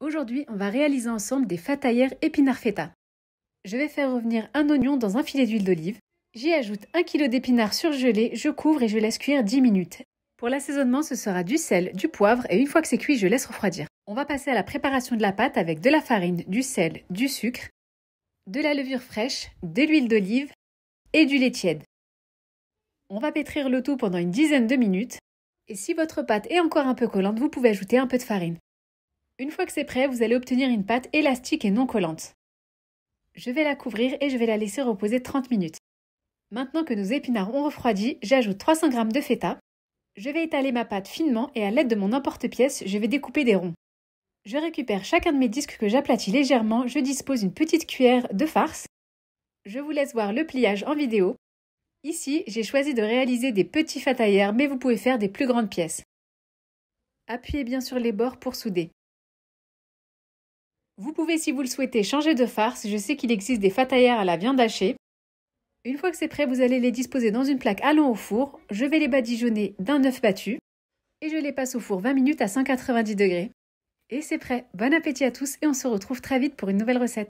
Aujourd'hui, on va réaliser ensemble des fatayères épinards feta. Je vais faire revenir un oignon dans un filet d'huile d'olive. J'y ajoute 1 kg d'épinards surgelés, je couvre et je laisse cuire 10 minutes. Pour l'assaisonnement, ce sera du sel, du poivre et une fois que c'est cuit, je laisse refroidir. On va passer à la préparation de la pâte avec de la farine, du sel, du sucre, de la levure fraîche, de l'huile d'olive et du lait tiède. On va pétrir le tout pendant une dizaine de minutes. Et si votre pâte est encore un peu collante, vous pouvez ajouter un peu de farine. Une fois que c'est prêt, vous allez obtenir une pâte élastique et non collante. Je vais la couvrir et je vais la laisser reposer 30 minutes. Maintenant que nos épinards ont refroidi, j'ajoute 300 g de feta. Je vais étaler ma pâte finement et à l'aide de mon emporte-pièce, je vais découper des ronds. Je récupère chacun de mes disques que j'aplatis légèrement, je dispose une petite cuillère de farce. Je vous laisse voir le pliage en vidéo. Ici, j'ai choisi de réaliser des petits fataillères, mais vous pouvez faire des plus grandes pièces. Appuyez bien sur les bords pour souder. Vous pouvez, si vous le souhaitez, changer de farce. Je sais qu'il existe des fataillères à la viande hachée. Une fois que c'est prêt, vous allez les disposer dans une plaque allant au four. Je vais les badigeonner d'un œuf battu et je les passe au four 20 minutes à 190 degrés. Et c'est prêt. Bon appétit à tous et on se retrouve très vite pour une nouvelle recette.